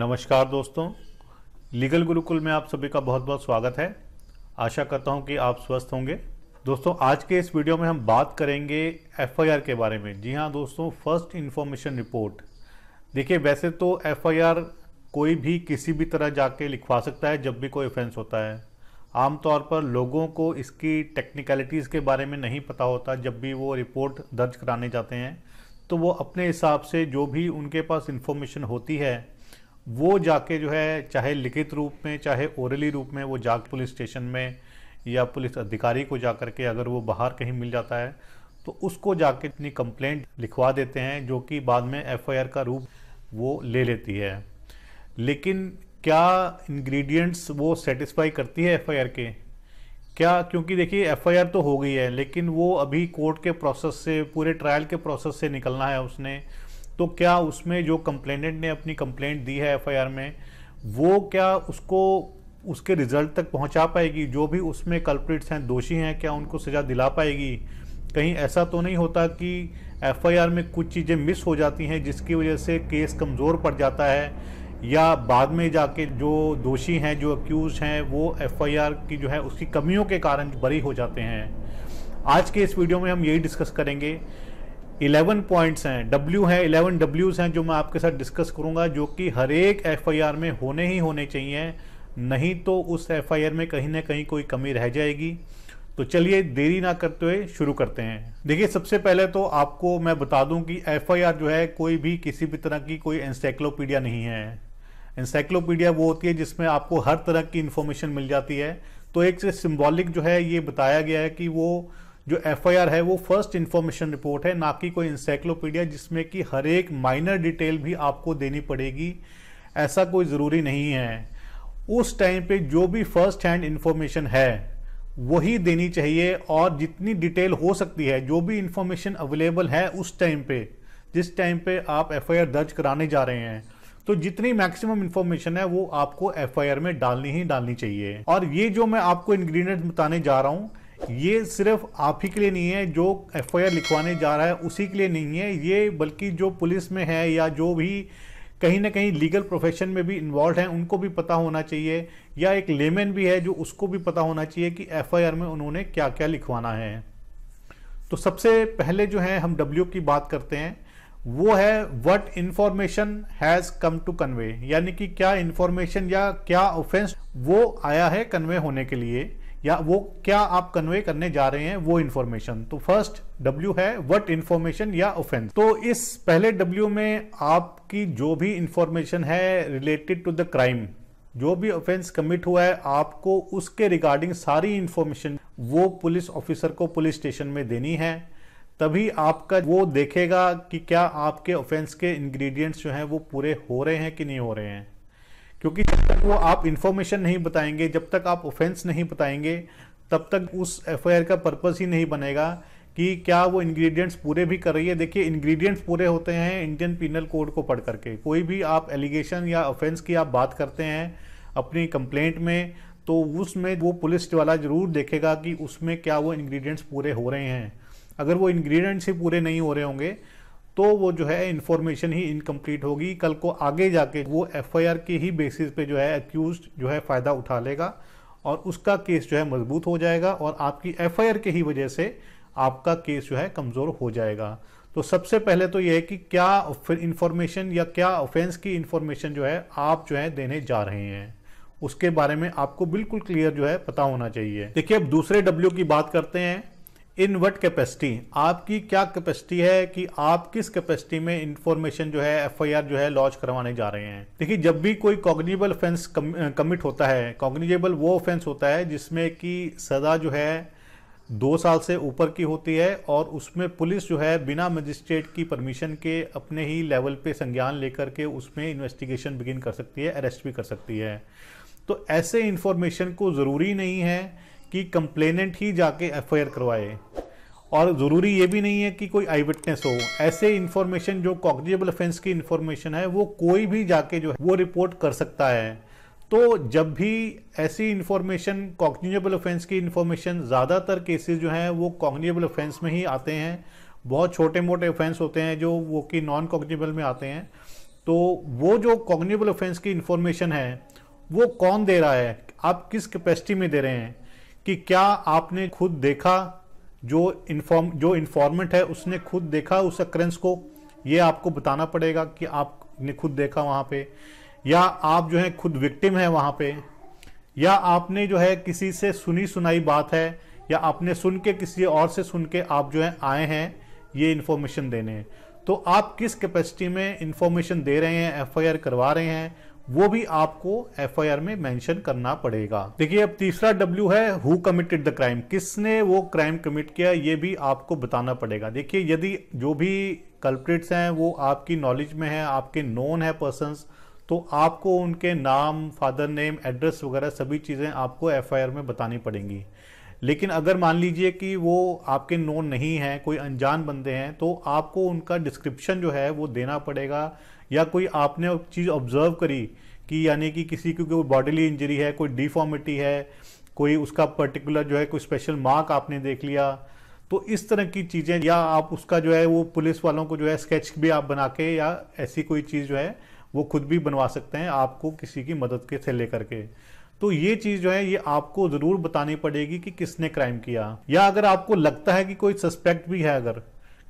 नमस्कार दोस्तों लीगल गुरुकुल में आप सभी का बहुत बहुत स्वागत है आशा करता हूं कि आप स्वस्थ होंगे दोस्तों आज के इस वीडियो में हम बात करेंगे एफआईआर के बारे में जी हां दोस्तों फर्स्ट इन्फॉर्मेशन रिपोर्ट देखिए वैसे तो एफआईआर कोई भी किसी भी तरह जाके लिखवा सकता है जब भी कोई ऑफेंस होता है आमतौर पर लोगों को इसकी टेक्निकलिटीज़ के बारे में नहीं पता होता जब भी वो रिपोर्ट दर्ज कराने जाते हैं तो वो अपने हिसाब से जो भी उनके पास इन्फॉर्मेशन होती है वो जाके जो है चाहे लिखित रूप में चाहे ओरली रूप में वो जाग पुलिस स्टेशन में या पुलिस अधिकारी को जा के अगर वो बाहर कहीं मिल जाता है तो उसको जाके अपनी कंप्लेंट लिखवा देते हैं जो कि बाद में एफआईआर का रूप वो ले लेती है लेकिन क्या इंग्रेडिएंट्स वो सेटिस्फाई करती है एफआईआर के क्या क्योंकि देखिए एफआईआर तो हो गई है लेकिन वो अभी कोर्ट के प्रोसेस से पूरे ट्रायल के प्रोसेस से निकलना है उसने तो क्या उसमें जो कंप्लेनेंट ने अपनी कंप्लेंट दी है एफआईआर में वो क्या उसको उसके रिजल्ट तक पहुंचा पाएगी जो भी उसमें कल्प्रिट्स हैं दोषी हैं क्या उनको सज़ा दिला पाएगी कहीं ऐसा तो नहीं होता कि एफआईआर में कुछ चीज़ें मिस हो जाती हैं जिसकी वजह से केस कमज़ोर पड़ जाता है या बाद में जाके जो दोषी हैं जो अक्यूज हैं वो एफआईआर की जो है उसकी कमियों के कारण बरी हो जाते हैं आज के इस वीडियो में हम यही डिस्कस करेंगे इलेवन पॉइंट्स हैं डब्ल्यू हैं इलेवन डब्ल्यूज हैं जो मैं आपके साथ डिस्कस करूंगा जो कि हर एक एफ में होने ही होने चाहिए नहीं तो उस एफ में कहीं ना कहीं कोई कमी रह जाएगी तो चलिए देरी ना करते हुए शुरू करते हैं देखिए सबसे पहले तो आपको मैं बता दूं कि एफ जो है कोई भी किसी भी तरह की कोई इंसाइक्लोपीडिया नहीं है इंसाइक्लोपीडिया वो होती है जिसमें आपको हर तरह की इंफॉर्मेशन मिल जाती है तो एक सिंबॉलिक जो है ये बताया गया है कि वो जो एफआईआर है वो फर्स्ट इन्फॉर्मेशन रिपोर्ट है ना कि कोई इंसाइक्लोपीडिया जिसमें कि हर एक माइनर डिटेल भी आपको देनी पड़ेगी ऐसा कोई ज़रूरी नहीं है उस टाइम पे जो भी फर्स्ट हैंड इन्फॉर्मेशन है वही देनी चाहिए और जितनी डिटेल हो सकती है जो भी इंफॉर्मेशन अवेलेबल है उस टाइम पे जिस टाइम पे आप एफआईआर दर्ज कराने जा रहे हैं तो जितनी मैक्सिमम इन्फॉर्मेशन है वो आपको एफआईआर में डालनी ही डालनी चाहिए और ये जो मैं आपको इन्ग्रीडियंट बताने जा रहा हूँ ये सिर्फ आप ही के लिए नहीं है जो एफ लिखवाने जा रहा है उसी के लिए नहीं है ये बल्कि जो पुलिस में है या जो भी कहीं ना कहीं लीगल प्रोफेशन में भी इन्वॉल्व हैं उनको भी पता होना चाहिए या एक लेमैन भी है जो उसको भी पता होना चाहिए कि एफआईआर में उन्होंने क्या क्या लिखवाना है तो सबसे पहले जो है हम डब्ल्यू की बात करते हैं वो है what information has come to convey यानी कि क्या इंफॉर्मेशन या क्या ऑफेंस वो आया है कन्वे होने के लिए या वो क्या आप कन्वे करने जा रहे हैं वो इन्फॉर्मेशन तो फर्स्ट डब्ल्यू है वट इन्फॉर्मेशन या ऑफेंस तो इस पहले डब्ल्यू में आपकी जो भी इंफॉर्मेशन है रिलेटेड टू द क्राइम जो भी ऑफेंस कमिट हुआ है आपको उसके रिगार्डिंग सारी इंफॉर्मेशन वो पुलिस ऑफिसर को पुलिस स्टेशन में देनी है तभी आपका वो देखेगा कि क्या आपके ऑफेंस के इंग्रेडिएंट्स जो हैं वो पूरे हो रहे हैं कि नहीं हो रहे हैं क्योंकि जब तक वो आप इन्फॉर्मेशन नहीं बताएंगे जब तक आप ऑफेंस नहीं बताएंगे तब तक उस एफ का पर्पज़ ही नहीं बनेगा कि क्या वो इंग्रेडिएंट्स पूरे भी कर रही है देखिए इंग्रेडिएंट्स पूरे होते हैं इंडियन पिनल कोड को पढ़ करके कोई भी आप एलिगेशन या ऑफेंस की आप बात करते हैं अपनी कंप्लेंट में तो उसमें वो पुलिस वाला ज़रूर देखेगा कि उसमें क्या वो इंग्रेडिएंट्स पूरे हो रहे हैं अगर वो इंग्रेडिएंट्स ही पूरे नहीं हो रहे होंगे तो वो जो है इन्फॉर्मेशन ही इनकम्प्लीट होगी कल को आगे जाके वो आर के ही बेसिस पे जो है एक्यूज जो है फ़ायदा उठा लेगा और उसका केस जो है मजबूत हो जाएगा और आपकी आर के ही वजह से आपका केस जो है कमज़ोर हो जाएगा तो सबसे पहले तो यह है कि क्या फिर या क्या ऑफेंस की इन्फॉर्मेशन जो है आप जो है देने जा रहे हैं उसके बारे में आपको बिल्कुल क्लियर जो है पता होना चाहिए देखिए अब दूसरे डब्ल्यू की बात करते हैं इन वट कैपेसिटी आपकी क्या कैपेसिटी है कि आप किस कैपेसिटी में इंफॉर्मेशन जो है एफ जो है लॉन्च करवाने जा रहे हैं देखिए जब भी कोई कॉग्निबल ऑफेंस कमिट होता है कॉग्निजेबल वो ऑफेंस होता है जिसमें कि सजा जो है दो साल से ऊपर की होती है और उसमें पुलिस जो है बिना मजिस्ट्रेट की परमिशन के अपने ही लेवल पे संज्ञान लेकर के उसमें इन्वेस्टिगेशन बिगिन कर सकती है अरेस्ट भी कर सकती है तो ऐसे इन्फॉर्मेशन को ज़रूरी नहीं है कि कंप्लेनेंट ही जाके एफ करवाए और ज़रूरी ये भी नहीं है कि कोई आई विटनेस हो ऐसे इन्फॉर्मेशन जो कॉग्निजेबल ऑफेंस की इन्फॉर्मेशन है वो कोई भी जाके जो है वो रिपोर्ट कर सकता है तो जब भी ऐसी इन्फॉर्मेशन कॉग्निजेबल ऑफेंस की इन्फॉर्मेशन ज़्यादातर केसेस जो हैं वो कॉग्निजेबल ऑफेंस में ही आते हैं बहुत छोटे मोटे ऑफेंस होते हैं जो वो कि नॉन कॉग्निजेबल में आते हैं तो वो जो कॉग्निजेबल ऑफेंस की इन्फॉर्मेशन है वो कौन दे रहा है आप किस कैपेसिटी में दे रहे हैं कि क्या आपने खुद देखा जो इन्फॉर्म जो इन्फॉर्मेंट है उसने खुद देखा उस अक्रेंस को ये आपको बताना पड़ेगा कि आपने खुद देखा वहाँ पे या आप जो है खुद विक्टिम है वहाँ पे या आपने जो है किसी से सुनी सुनाई बात है या आपने सुन के किसी और से सुन के आप जो है आए हैं ये इन्फॉर्मेशन देने तो आप किस कैपेसिटी में इन्फॉर्मेशन दे रहे हैं एफ करवा रहे हैं वो भी आपको एफ में मेंशन करना पड़ेगा देखिए अब तीसरा डब्ल्यू है हु कमिटेड द क्राइम किसने वो क्राइम कमिट किया ये भी आपको बताना पड़ेगा देखिए यदि जो भी कल्प्रिट्स हैं वो आपकी नॉलेज में है आपके नोन है पर्सन तो आपको उनके नाम फादर नेम एड्रेस वगैरह सभी चीज़ें आपको एफ में बतानी पड़ेंगी लेकिन अगर मान लीजिए कि वो आपके नोन नहीं हैं कोई अनजान बंदे हैं तो आपको उनका डिस्क्रिप्शन जो है वो देना पड़ेगा या कोई आपने चीज़ ऑब्जर्व करी कि यानी कि किसी की कोई बॉडीली इंजरी है कोई डिफॉर्मिटी है कोई उसका पर्टिकुलर जो है कोई स्पेशल मार्क आपने देख लिया तो इस तरह की चीज़ें या आप उसका जो है वो पुलिस वालों को जो है स्केच भी आप बना के या ऐसी कोई चीज़ जो है वो खुद भी बनवा सकते हैं आपको किसी की मदद के से लेकर के तो ये चीज जो है ये आपको जरूर बतानी पड़ेगी कि किसने क्राइम किया या अगर आपको लगता है कि कोई सस्पेक्ट भी है अगर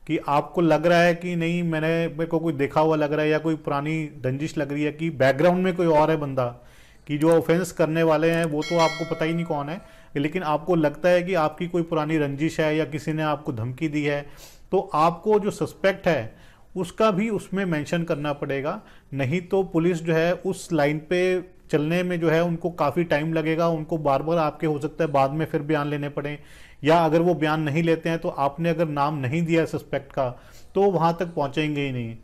कि आपको लग रहा है कि नहीं मैंने मेरे को कोई देखा हुआ लग रहा है या कोई पुरानी रंजिश लग रही है कि बैकग्राउंड में कोई और है बंदा कि जो ऑफेंस करने वाले हैं वो तो आपको पता ही नहीं कौन है लेकिन आपको लगता है कि आपकी कोई पुरानी रंजिश है या किसी ने आपको धमकी दी है तो आपको जो सस्पेक्ट है उसका भी उसमें मेंशन करना पड़ेगा नहीं तो पुलिस जो है उस लाइन पे चलने में जो है उनको काफ़ी टाइम लगेगा उनको बार बार आपके हो सकता है बाद में फिर बयान लेने पड़े या अगर वो बयान नहीं लेते हैं तो आपने अगर नाम नहीं दिया सस्पेक्ट का तो वहाँ तक पहुँचेंगे ही नहीं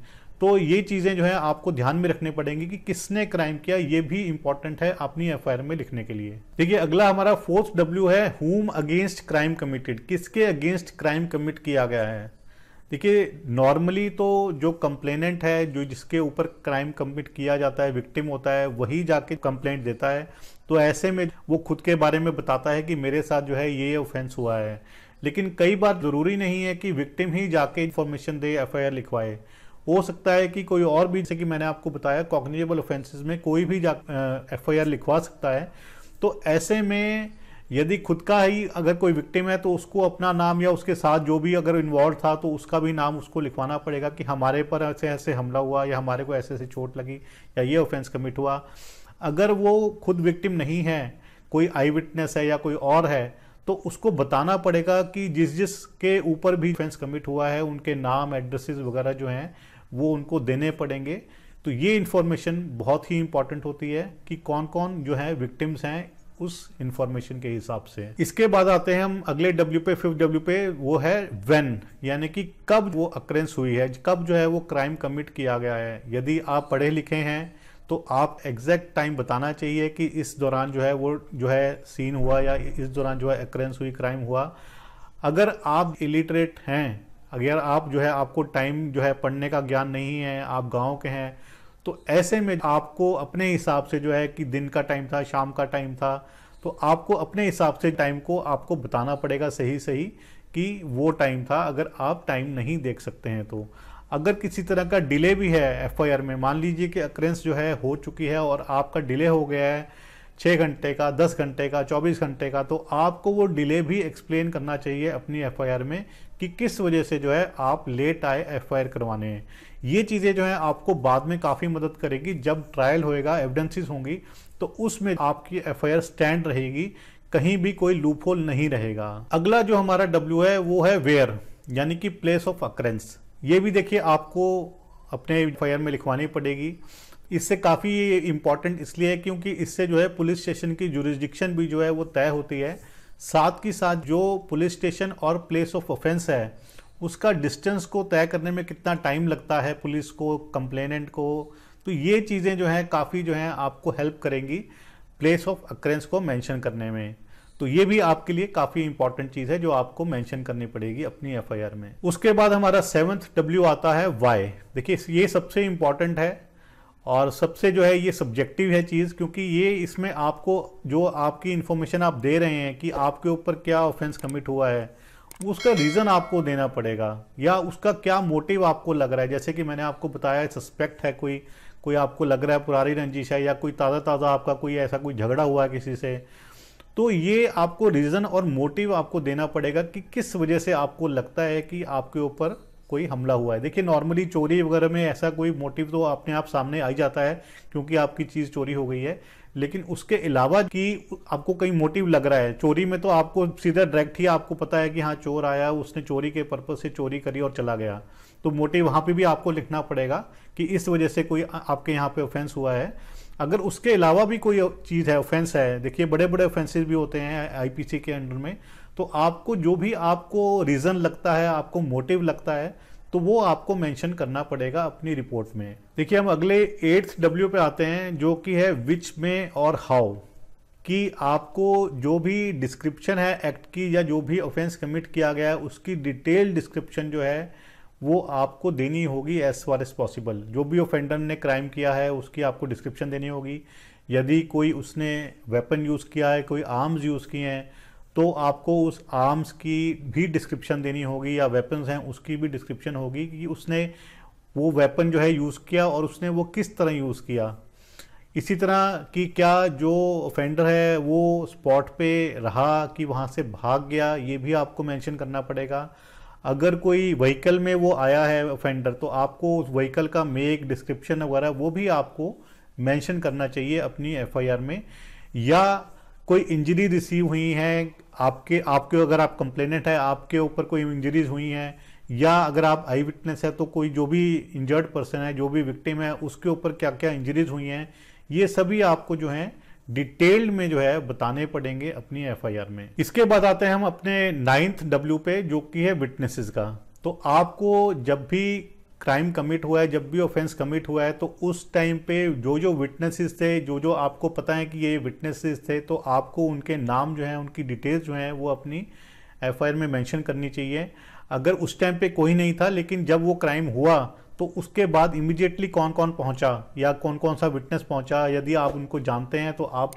तो ये चीज़ें जो है आपको ध्यान में रखने पड़ेंगी कि किसने क्राइम किया ये भी इंपॉर्टेंट है अपनी एफ में लिखने के लिए देखिए अगला हमारा फोर्थ डब्ल्यू है हुम अगेंस्ट क्राइम कमिटेड किसके अगेंस्ट क्राइम कमिट किया गया है देखिए नॉर्मली तो जो कंप्लेनेंट है जो जिसके ऊपर क्राइम कमिट किया जाता है विक्टिम होता है वही जाके कंप्लेंट देता है तो ऐसे में वो खुद के बारे में बताता है कि मेरे साथ जो है ये ऑफेंस हुआ है लेकिन कई बार ज़रूरी नहीं है कि विक्टिम ही जाके इन्फॉर्मेशन दे एफ लिखवाए हो सकता है कि कोई और भी जैसे कि मैंने आपको बताया कॉग्निजेबल ऑफेंसेस में कोई भी जा एफ लिखवा सकता है तो ऐसे में यदि खुद का ही अगर कोई विक्टिम है तो उसको अपना नाम या उसके साथ जो भी अगर इन्वॉल्व था तो उसका भी नाम उसको लिखवाना पड़ेगा कि हमारे पर ऐसे ऐसे हमला हुआ या हमारे को ऐसे ऐसे चोट लगी या ये ऑफेंस कमिट हुआ अगर वो खुद विक्टिम नहीं है कोई आई विटनेस है या कोई और है तो उसको बताना पड़ेगा कि जिस जिस के ऊपर भी ऑफेंस कमिट हुआ है उनके नाम एड्रेसेस वगैरह जो हैं वो उनको देने पड़ेंगे तो ये इन्फॉर्मेशन बहुत ही इंपॉर्टेंट होती है कि कौन कौन जो है विक्टिम्स हैं उस इंफॉर्मेशन के हिसाब से इसके बाद आते हैं हम अगले डब्ल्यू पे फिफ्थ डब्ल्यू पे वो है वेन यानी कि कब वो अक्रेंस हुई है कब जो है वो क्राइम कमिट किया गया है यदि आप पढ़े लिखे हैं तो आप एग्जैक्ट टाइम बताना चाहिए कि इस दौरान जो है वो जो है सीन हुआ या इस दौरान जो है अक्रेंस हुई क्राइम हुआ अगर आप इलिटरेट हैं अगर आप जो है आपको टाइम जो है पढ़ने का ज्ञान नहीं है आप गाँव के हैं तो ऐसे में आपको अपने हिसाब से जो है कि दिन का टाइम था शाम का टाइम था तो आपको अपने हिसाब से टाइम को आपको बताना पड़ेगा सही सही कि वो टाइम था अगर आप टाइम नहीं देख सकते हैं तो अगर किसी तरह का डिले भी है एफ में मान लीजिए कि अक्रेंस जो है हो चुकी है और आपका डिले हो गया है छः घंटे का दस घंटे का चौबीस घंटे का तो आपको वो डिले भी एक्सप्लेन करना चाहिए अपनी एफ में कि किस वजह से जो है आप लेट आए एफ करवाने ये चीज़ें जो है आपको बाद में काफ़ी मदद करेगी जब ट्रायल होएगा एविडेंसेस होंगी तो उसमें आपकी एफ स्टैंड रहेगी कहीं भी कोई लूप होल नहीं रहेगा अगला जो हमारा डब्ल्यू है वो है वेयर यानी कि प्लेस ऑफ अक्रेंस ये भी देखिए आपको अपने एफ में लिखवानी पड़ेगी इससे काफ़ी इम्पॉर्टेंट इसलिए है क्योंकि इससे जो है पुलिस स्टेशन की जुरिस्डिक्शन भी जो है वो तय होती है साथ ही साथ जो पुलिस स्टेशन और प्लेस ऑफ ऑफेंस है उसका डिस्टेंस को तय करने में कितना टाइम लगता है पुलिस को कंप्लेनेंट को तो ये चीज़ें जो हैं काफ़ी जो हैं आपको हेल्प करेंगी प्लेस ऑफ अक्रेंस को मेंशन करने में तो ये भी आपके लिए काफ़ी इंपॉर्टेंट चीज़ है जो आपको मेंशन करनी पड़ेगी अपनी एफ में उसके बाद हमारा सेवन्थ डब्ल्यू आता है वाई देखिए ये सबसे इम्पॉर्टेंट है और सबसे जो है ये सब्जेक्टिव है चीज़ क्योंकि ये इसमें आपको जो आपकी इन्फॉर्मेशन आप दे रहे हैं कि आपके ऊपर क्या ऑफेंस कमिट हुआ है उसका रीजन आपको देना पड़ेगा या उसका क्या मोटिव आपको लग रहा है जैसे कि मैंने आपको बताया सस्पेक्ट है कोई कोई आपको लग रहा है पुरानी रंजिश है या कोई ताज़ा ताज़ा आपका कोई ऐसा कोई झगड़ा हुआ है किसी से तो ये आपको रीज़न और मोटिव आपको देना पड़ेगा कि किस वजह से आपको लगता है कि आपके ऊपर कोई हमला हुआ है देखिए नॉर्मली चोरी वगैरह में ऐसा कोई मोटिव तो अपने आप सामने आ जाता है क्योंकि आपकी चीज़ चोरी हो गई है लेकिन उसके अलावा कि आपको कहीं मोटिव लग रहा है चोरी में तो आपको सीधा डायरेक्ट ही आपको पता है कि हाँ चोर आया उसने चोरी के पर्पज से चोरी करी और चला गया तो मोटिव वहाँ पे भी आपको लिखना पड़ेगा कि इस वजह से कोई आपके यहाँ पे ऑफेंस हुआ है अगर उसके अलावा भी कोई चीज़ है ऑफेंस है देखिए बड़े बड़े ऑफेंसेज भी होते हैं आईपीसी के अंडर में तो आपको जो भी आपको रीज़न लगता है आपको मोटिव लगता है तो वो आपको मेंशन करना पड़ेगा अपनी रिपोर्ट में देखिए हम अगले एट्थ डब्ल्यू पे आते हैं जो कि है विच में और हाउ कि आपको जो भी डिस्क्रिप्शन है एक्ट की या जो भी ऑफेंस कमिट किया गया है उसकी डिटेल डिस्क्रिप्शन जो है वो आपको देनी होगी एज फार एज पॉसिबल जो भी ऑफेंडर ने क्राइम किया है उसकी आपको डिस्क्रिप्शन देनी होगी यदि कोई उसने वेपन यूज़ किया है कोई आर्म्स यूज़ किए हैं तो आपको उस आर्म्स की भी डिस्क्रिप्शन देनी होगी या वेपन्स हैं उसकी भी डिस्क्रिप्शन होगी कि उसने वो वेपन जो है यूज़ किया और उसने वो किस तरह यूज़ किया इसी तरह कि क्या जो ऑफेंडर है वो स्पॉट पे रहा कि वहाँ से भाग गया ये भी आपको मेंशन करना पड़ेगा अगर कोई व्हीकल में वो आया है ऑफेंडर तो आपको उस व्हीकल का मेक डिस्क्रिप्शन वगैरह वो भी आपको मेंशन करना चाहिए अपनी एफआईआर में या कोई इंजरी रिसीव हुई है आपके आपके अगर आप कंप्लेनेंट है आपके ऊपर कोई इंजरीज हुई हैं या अगर आप आई विटनेस है तो कोई जो भी इंजर्ड पर्सन है जो भी विक्टिम है उसके ऊपर क्या क्या इंजरीज हुई हैं ये सभी आपको जो है डिटेल्ड में जो है बताने पड़ेंगे अपनी एफआईआर में इसके बाद आते हैं हम अपने नाइन्थ डब्ल्यू पे जो कि है विटनेसेस का तो आपको जब भी क्राइम कमिट हुआ है जब भी ऑफेंस कमिट हुआ है तो उस टाइम पे जो जो विटनेसेस थे जो जो आपको पता है कि ये विटनेसेस थे तो आपको उनके नाम जो हैं उनकी डिटेल्स जो हैं वो अपनी एफ में मेंशन करनी चाहिए अगर उस टाइम पे कोई नहीं था लेकिन जब वो क्राइम हुआ तो उसके बाद इमिडिएटली कौन कौन पहुंचा या कौन कौन सा विटनेस पहुंचा यदि आप उनको जानते हैं तो आप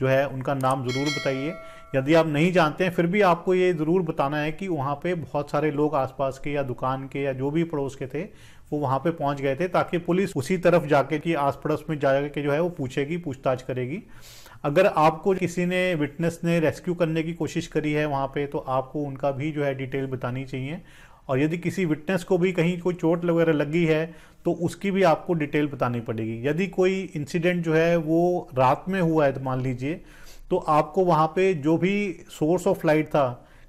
जो है उनका नाम ज़रूर बताइए यदि आप नहीं जानते हैं फिर भी आपको ये ज़रूर बताना है कि वहाँ पे बहुत सारे लोग आसपास के या दुकान के या जो भी पड़ोस के थे वो वहाँ पे पहुँच गए थे ताकि पुलिस उसी तरफ जाके कि आस पड़ोस में जा के जो है वो पूछेगी पूछताछ करेगी अगर आपको किसी ने विटनेस ने रेस्क्यू करने की कोशिश करी है वहाँ पे तो आपको उनका भी जो है डिटेल बतानी चाहिए और यदि किसी विटनेस को भी कहीं कोई चोट वगैरह लगी है तो उसकी भी आपको डिटेल बतानी पड़ेगी यदि कोई इंसिडेंट जो है वो रात में हुआ है तो मान लीजिए तो आपको वहाँ पे जो भी सोर्स ऑफ लाइट था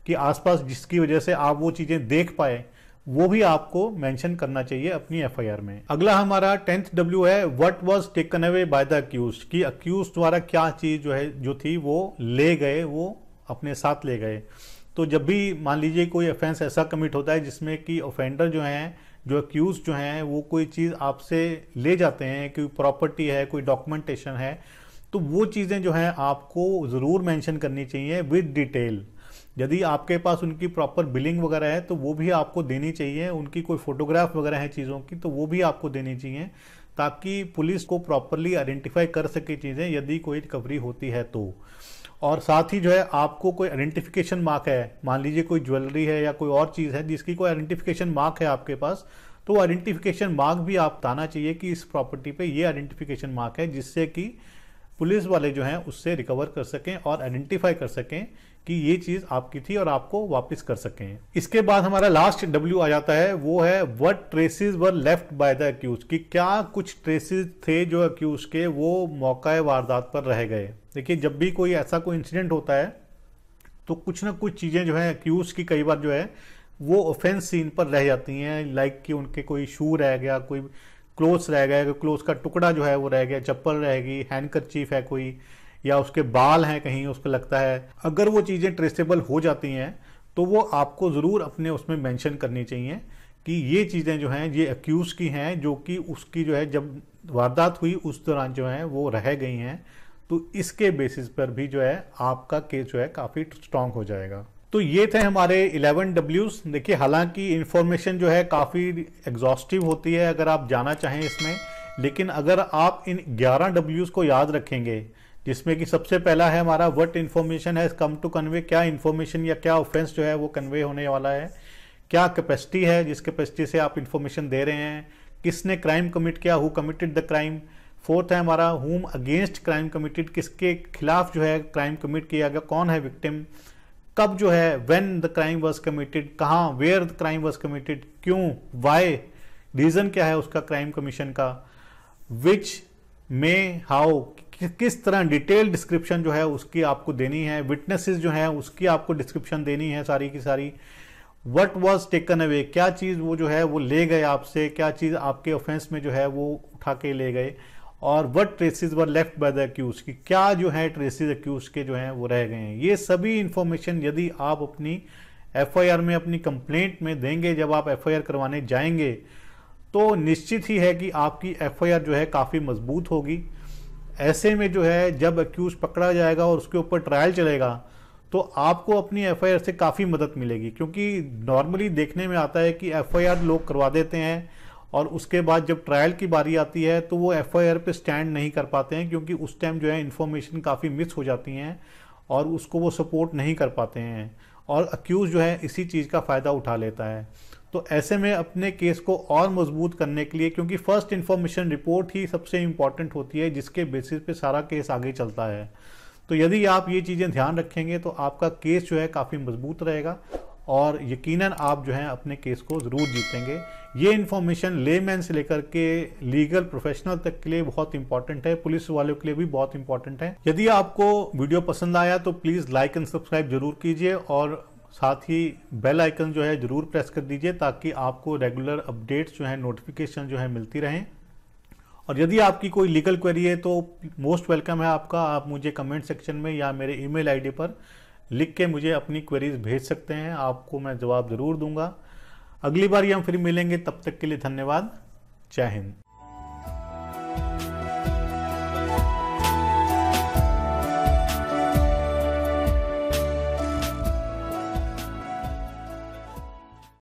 कि आसपास जिसकी वजह से आप वो चीज़ें देख पाए वो भी आपको मेंशन करना चाहिए अपनी एफआईआर में अगला हमारा टेंथ डब्ल्यू है what was taken away by the accused कि अक्यूज द्वारा क्या चीज़ जो है जो थी वो ले गए वो अपने साथ ले गए तो जब भी मान लीजिए कोई ऑफेंस ऐसा कमिट होता है जिसमें कि ऑफेंडर जो हैं जो अक्यूज जो हैं वो कोई चीज़ आपसे ले जाते हैं कोई प्रॉपर्टी है कोई डॉक्यूमेंटेशन है तो वो चीज़ें जो हैं आपको ज़रूर मेंशन करनी चाहिए विद डिटेल यदि आपके पास उनकी प्रॉपर बिलिंग वगैरह है तो वो भी आपको देनी चाहिए उनकी कोई फोटोग्राफ वगैरह है चीज़ों की तो वो भी आपको देनी चाहिए ताकि पुलिस को प्रॉपरली आइडेंटिफाई कर सके चीज़ें यदि कोई रिकवरी होती है तो और साथ ही जो है आपको कोई आइडेंटिफिकेशन मार्क है मान लीजिए कोई ज्वेलरी है या कोई और चीज़ है जिसकी कोई आइडेंटिफिकेशन मार्क है आपके पास तो आइडेंटिफिकेशन मार्क भी आप बताना चाहिए कि इस प्रॉपर्टी पे ये आइडेंटिफिकेशन मार्क है जिससे कि पुलिस वाले जो हैं उससे रिकवर कर सकें और आइडेंटिफाई कर सकें कि ये चीज़ आपकी थी और आपको वापस कर सकें इसके बाद हमारा लास्ट डब्ल्यू आ जाता है वो है what traces were left by the accused कि क्या कुछ ट्रेसेस थे जो अक्यूज के वो मौका वारदात पर रह गए देखिए जब भी कोई ऐसा कोई इंसिडेंट होता है तो कुछ ना कुछ चीज़ें जो है अक्यूज की कई बार जो है वो ऑफेंस सीन पर रह जाती हैं लाइक कि उनके कोई शू रह गया कोई क्लोथ्स रह गए क्लोथ्स का टुकड़ा जो है वो रह गया चप्पल रहेगी हैंड चीफ है कोई या उसके बाल हैं कहीं उसको लगता है अगर वो चीज़ें ट्रेसेबल हो जाती हैं तो वो आपको ज़रूर अपने उसमें मेंशन करनी चाहिए कि ये चीज़ें जो हैं ये अक्यूज़ की हैं जो कि उसकी जो है जब वारदात हुई उस दौरान जो है वो रह गई हैं तो इसके बेसिस पर भी जो है आपका केस जो है काफ़ी स्ट्रांग हो जाएगा तो ये थे हमारे 11 डब्ल्यूज देखिए हालांकि इन्फॉर्मेशन जो है काफ़ी एग्जॉस्टिव होती है अगर आप जाना चाहें इसमें लेकिन अगर आप इन 11 डब्ल्यूज को याद रखेंगे जिसमें कि सबसे पहला है हमारा what information has come to convey क्या इन्फॉर्मेशन या क्या ऑफेंस जो है वो कन्वे होने वाला है क्या कैपेसिटी है जिस कैपेसिटी से आप इन्फॉर्मेशन दे रहे हैं किसने क्राइम कमिट किया who committed the crime fourth है हमारा हुम अगेंस्ट क्राइम कमिटेड किसके खिलाफ जो है क्राइम कमिट किया गया कौन है विक्टिम कब जो है when the crime was committed कहाँ where the crime was committed क्यों वाई रीज़न क्या है उसका क्राइम कमीशन का विच मे हाउ किस तरह डिटेल डिस्क्रिप्शन जो है उसकी आपको देनी है विटनेसेस जो है उसकी आपको डिस्क्रिप्शन देनी है सारी की सारी वट वॉज टेकन अवे क्या चीज़ वो जो है वो ले गए आपसे क्या चीज़ आपके ऑफेंस में जो है वो उठा के ले गए और what traces were left by the accused की क्या जो है ट्रेसिस एक्यूज के जो हैं वो रह गए हैं ये सभी इन्फॉर्मेशन यदि आप अपनी आर में अपनी कंप्लेंट में देंगे जब आप आर करवाने जाएंगे तो निश्चित ही है कि आपकी आर जो है काफ़ी मजबूत होगी ऐसे में जो है जब एक्यूज पकड़ा जाएगा और उसके ऊपर ट्रायल चलेगा तो आपको अपनी एफ से काफ़ी मदद मिलेगी क्योंकि नॉर्मली देखने में आता है कि एफ लोग करवा देते हैं और उसके बाद जब ट्रायल की बारी आती है तो वो एफ आई पे स्टैंड नहीं कर पाते हैं क्योंकि उस टाइम जो है इन्फॉर्मेशन काफ़ी मिस हो जाती हैं और उसको वो सपोर्ट नहीं कर पाते हैं और अक्यूज़ जो है इसी चीज़ का फ़ायदा उठा लेता है तो ऐसे में अपने केस को और मजबूत करने के लिए क्योंकि फ़र्स्ट इन्फॉर्मेशन रिपोर्ट ही सबसे इम्पॉर्टेंट होती है जिसके बेसिस पे सारा केस आगे चलता है तो यदि आप ये चीज़ें ध्यान रखेंगे तो आपका केस जो है काफ़ी मजबूत रहेगा और यकीनन आप जो है अपने केस को ज़रूर जीतेंगे ये इन्फॉर्मेशन मैन से लेकर के लीगल प्रोफेशनल तक के लिए बहुत इंपॉर्टेंट है पुलिस वालों के लिए भी बहुत इंपॉर्टेंट है यदि आपको वीडियो पसंद आया तो प्लीज़ लाइक एंड सब्सक्राइब जरूर कीजिए और साथ ही बेल आइकन जो है ज़रूर प्रेस कर दीजिए ताकि आपको रेगुलर अपडेट्स जो है नोटिफिकेशन जो है मिलती रहें और यदि आपकी कोई लीगल क्वेरी है तो मोस्ट वेलकम है आपका आप मुझे कमेंट सेक्शन में या मेरे ईमेल आईडी पर लिख के मुझे अपनी क्वेरीज भेज सकते हैं आपको मैं जवाब ज़रूर दूंगा अगली बार ये हम फिर मिलेंगे तब तक के लिए धन्यवाद जय हिंद